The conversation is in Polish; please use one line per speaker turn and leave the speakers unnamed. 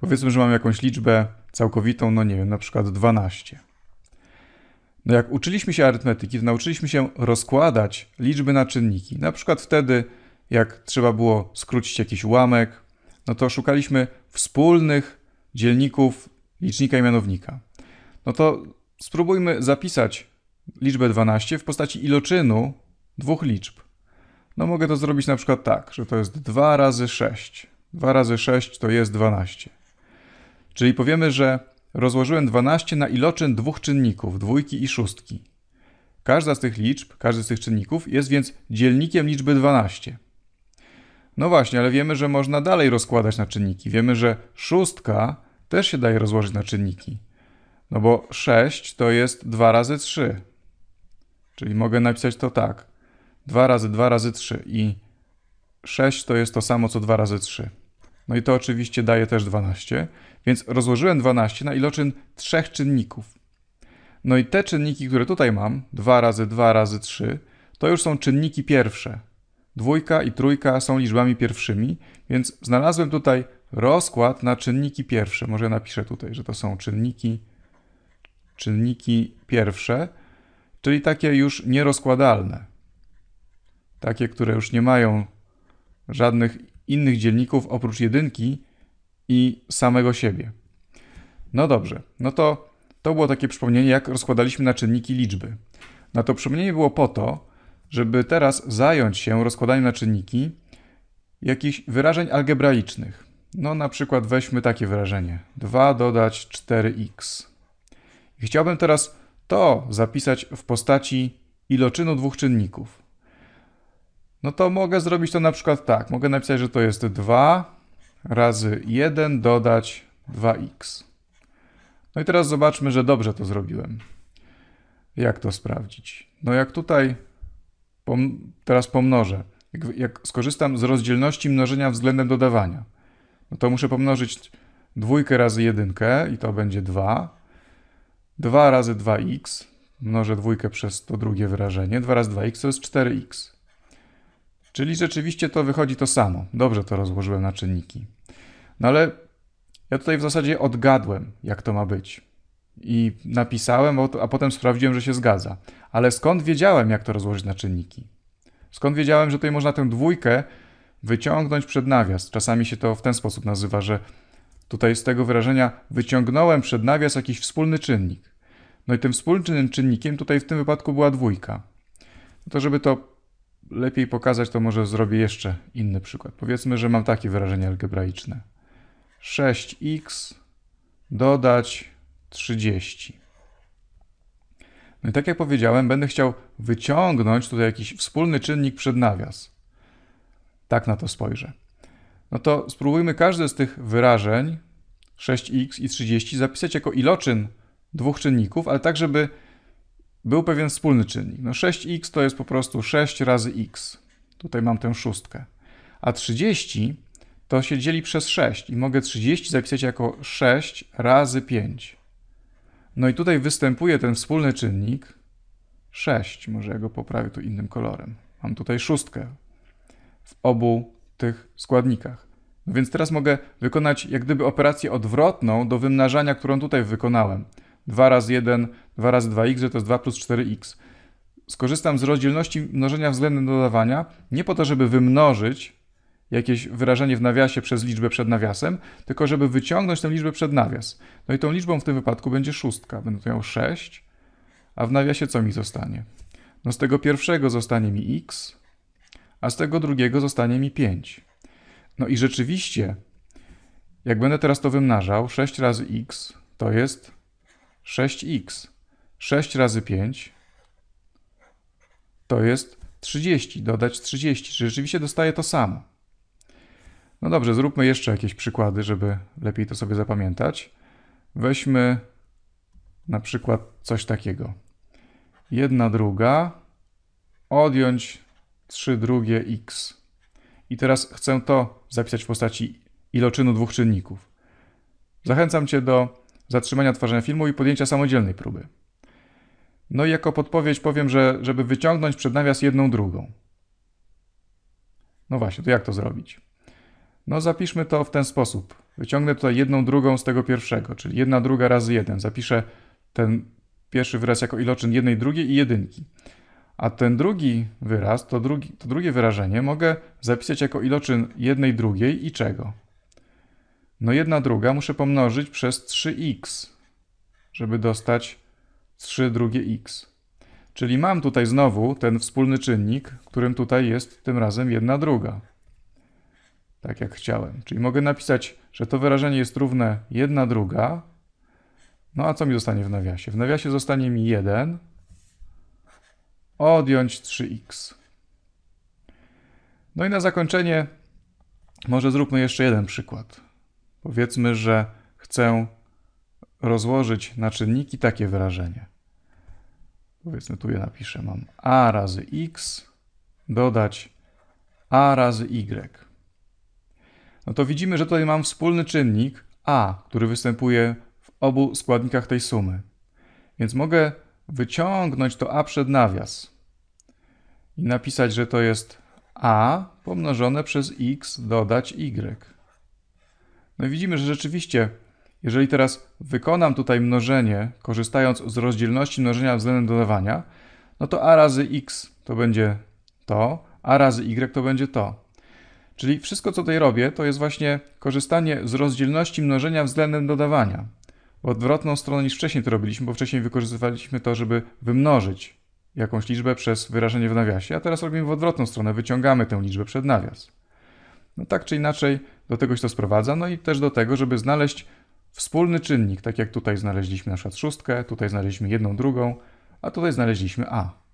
Powiedzmy, że mam jakąś liczbę całkowitą, no nie wiem, na przykład 12. No jak uczyliśmy się arytmetyki, to nauczyliśmy się rozkładać liczby na czynniki. Na przykład wtedy, jak trzeba było skrócić jakiś ułamek, no to szukaliśmy wspólnych dzielników licznika i mianownika. No to spróbujmy zapisać liczbę 12 w postaci iloczynu dwóch liczb. No mogę to zrobić na przykład tak, że to jest 2 razy 6. 2 razy 6 to jest 12. Czyli powiemy, że rozłożyłem 12 na iloczyn dwóch czynników, dwójki i szóstki. Każda z tych liczb, każdy z tych czynników jest więc dzielnikiem liczby 12. No właśnie, ale wiemy, że można dalej rozkładać na czynniki. Wiemy, że szóstka też się daje rozłożyć na czynniki. No bo 6 to jest 2 razy 3. Czyli mogę napisać to tak. 2 razy 2 razy 3 i 6 to jest to samo co 2 razy 3. No i to oczywiście daje też 12, więc rozłożyłem 12 na iloczyn trzech czynników. No i te czynniki, które tutaj mam, 2 razy 2 razy 3, to już są czynniki pierwsze. Dwójka i trójka są liczbami pierwszymi, więc znalazłem tutaj rozkład na czynniki pierwsze. Może ja napiszę tutaj, że to są czynniki, czynniki pierwsze, czyli takie już nierozkładalne. Takie, które już nie mają żadnych innych dzielników oprócz jedynki i samego siebie. No dobrze, no to to było takie przypomnienie, jak rozkładaliśmy na czynniki liczby. Na to przypomnienie było po to, żeby teraz zająć się rozkładaniem na czynniki jakichś wyrażeń algebraicznych. No na przykład weźmy takie wyrażenie. 2 dodać 4x. I chciałbym teraz to zapisać w postaci iloczynu dwóch czynników. No to mogę zrobić to na przykład tak. Mogę napisać, że to jest 2 razy 1 dodać 2x. No i teraz zobaczmy, że dobrze to zrobiłem. Jak to sprawdzić? No jak tutaj pom teraz pomnożę. Jak, jak, skorzystam z rozdzielności mnożenia względem dodawania, no to muszę pomnożyć dwójkę razy jedynkę i to będzie 2. 2 razy 2x, mnożę dwójkę przez to drugie wyrażenie, 2 razy 2x to jest 4x. Czyli rzeczywiście to wychodzi to samo. Dobrze to rozłożyłem na czynniki. No ale ja tutaj w zasadzie odgadłem, jak to ma być. I napisałem, a potem sprawdziłem, że się zgadza. Ale skąd wiedziałem, jak to rozłożyć na czynniki? Skąd wiedziałem, że tutaj można tę dwójkę wyciągnąć przed nawias? Czasami się to w ten sposób nazywa, że tutaj z tego wyrażenia wyciągnąłem przed nawias jakiś wspólny czynnik. No i tym wspólnym czynnikiem tutaj w tym wypadku była dwójka. No to żeby to lepiej pokazać to może zrobię jeszcze inny przykład. Powiedzmy, że mam takie wyrażenie algebraiczne. 6x dodać 30. No i tak jak powiedziałem, będę chciał wyciągnąć tutaj jakiś wspólny czynnik przed nawias. Tak na to spojrzę. No to spróbujmy każde z tych wyrażeń 6x i 30 zapisać jako iloczyn dwóch czynników, ale tak, żeby był pewien wspólny czynnik. No 6x to jest po prostu 6 razy x. Tutaj mam tę szóstkę. A 30 to się dzieli przez 6 i mogę 30 zapisać jako 6 razy 5. No i tutaj występuje ten wspólny czynnik 6. Może ja go poprawię tu innym kolorem. Mam tutaj szóstkę w obu tych składnikach. No więc teraz mogę wykonać jak gdyby operację odwrotną do wymnażania, którą tutaj wykonałem. 2 razy 1, 2 razy 2x, to jest 2 plus 4x. Skorzystam z rozdzielności mnożenia względem dodawania, nie po to, żeby wymnożyć jakieś wyrażenie w nawiasie przez liczbę przed nawiasem, tylko żeby wyciągnąć tę liczbę przed nawias. No i tą liczbą w tym wypadku będzie szóstka. Będę tu miał 6, a w nawiasie co mi zostanie? No z tego pierwszego zostanie mi x, a z tego drugiego zostanie mi 5. No i rzeczywiście, jak będę teraz to wymnażał, 6 razy x to jest 6x. 6 razy 5 to jest 30, dodać 30, Czy rzeczywiście dostaję to samo. No dobrze, zróbmy jeszcze jakieś przykłady, żeby lepiej to sobie zapamiętać. Weźmy na przykład coś takiego. Jedna druga, odjąć 3 drugie x. I teraz chcę to zapisać w postaci iloczynu dwóch czynników. Zachęcam Cię do zatrzymania tworzenia filmu i podjęcia samodzielnej próby. No i jako podpowiedź powiem, że żeby wyciągnąć przed nawias jedną drugą. No właśnie, to jak to zrobić? No zapiszmy to w ten sposób. Wyciągnę tutaj jedną drugą z tego pierwszego, czyli jedna druga razy jeden. Zapiszę ten pierwszy wyraz jako iloczyn jednej drugiej i jedynki. A ten drugi wyraz, to, drugi, to drugie wyrażenie mogę zapisać jako iloczyn jednej drugiej i czego? No jedna druga muszę pomnożyć przez 3x, żeby dostać 3 drugie x. Czyli mam tutaj znowu ten wspólny czynnik, którym tutaj jest tym razem jedna druga. Tak jak chciałem. Czyli mogę napisać, że to wyrażenie jest równe jedna druga. No a co mi zostanie w nawiasie? W nawiasie zostanie mi 1 odjąć 3x. No i na zakończenie może zróbmy jeszcze jeden przykład. Powiedzmy, że chcę rozłożyć na czynniki takie wyrażenie. Powiedzmy, tu je napiszę, mam a razy x, dodać a razy y. No to widzimy, że tutaj mam wspólny czynnik a, który występuje w obu składnikach tej sumy. Więc mogę wyciągnąć to a przed nawias i napisać, że to jest a pomnożone przez x dodać y. No i widzimy, że rzeczywiście, jeżeli teraz wykonam tutaj mnożenie, korzystając z rozdzielności mnożenia względem dodawania, no to a razy x to będzie to, a razy y to będzie to. Czyli wszystko, co tutaj robię, to jest właśnie korzystanie z rozdzielności mnożenia względem dodawania. W odwrotną stronę niż wcześniej to robiliśmy, bo wcześniej wykorzystywaliśmy to, żeby wymnożyć jakąś liczbę przez wyrażenie w nawiasie, a teraz robimy w odwrotną stronę, wyciągamy tę liczbę przed nawias. No tak czy inaczej do tego się to sprowadza, no i też do tego, żeby znaleźć wspólny czynnik, tak jak tutaj znaleźliśmy na przykład szóstkę, tutaj znaleźliśmy jedną drugą, a tutaj znaleźliśmy A.